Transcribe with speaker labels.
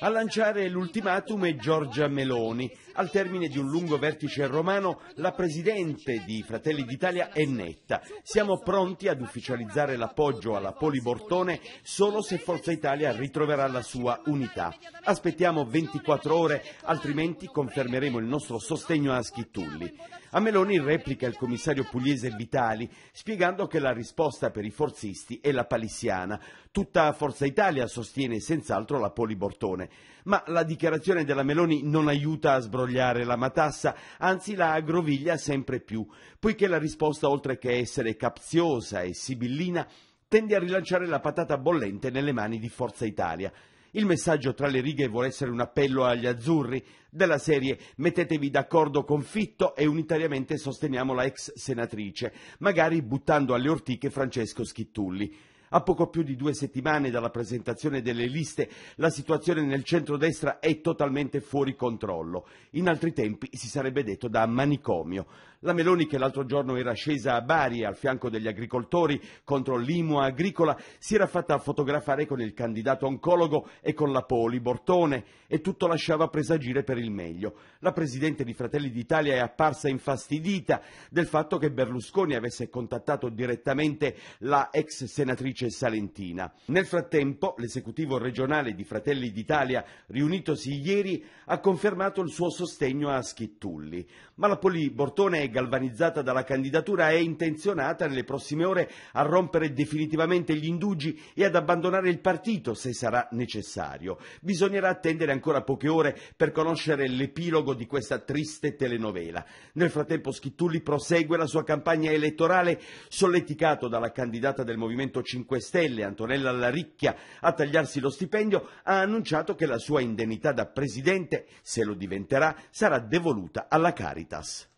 Speaker 1: A lanciare l'ultimatum è Giorgia Meloni. Al termine di un lungo vertice romano, la presidente di Fratelli d'Italia è netta. Siamo pronti ad ufficializzare l'appoggio alla Poli Bortone solo se Forza Italia ritroverà la sua unità. Aspettiamo 24 ore, altrimenti confermeremo il nostro sostegno a Schittulli. A Meloni replica il commissario pugliese Vitali, spiegando che la risposta per i forzisti è la palissiana. Tutta Forza Italia sostiene senz'altro la parola Polibortone, ma la dichiarazione della Meloni non aiuta a sbrogliare la matassa, anzi la aggroviglia sempre più, poiché la risposta oltre che essere capziosa e sibillina tende a rilanciare la patata bollente nelle mani di Forza Italia. Il messaggio tra le righe vuole essere un appello agli azzurri della serie mettetevi d'accordo con Fitto e unitariamente sosteniamo la ex senatrice, magari buttando alle ortiche Francesco Schittulli. A poco più di due settimane dalla presentazione delle liste, la situazione nel centrodestra è totalmente fuori controllo. In altri tempi si sarebbe detto da manicomio. La Meloni, che l'altro giorno era scesa a Bari al fianco degli agricoltori contro l'IMU agricola, si era fatta fotografare con il candidato oncologo e con la Poli Bortone e tutto lasciava presagire per il meglio. La presidente di Fratelli d'Italia è apparsa infastidita del fatto che Berlusconi avesse contattato direttamente la ex senatrice cornice salentina. Nel frattempo, l'esecutivo regionale di Fratelli d'Italia, riunitosi ieri, ha confermato il suo sostegno a Schittulli. Ma la Poli Bortone è galvanizzata dalla candidatura e è intenzionata nelle prossime ore a rompere definitivamente gli indugi e ad abbandonare il partito se sarà necessario. Bisognerà attendere ancora poche ore per conoscere l'epilogo di questa triste telenovela. Nel frattempo Schittulli prosegue la sua campagna elettorale solleticato dalla candidata del Movimento 5 5 Stelle, Antonella Laricchia, a tagliarsi lo stipendio, ha annunciato che la sua indennità da presidente, se lo diventerà, sarà devoluta alla Caritas.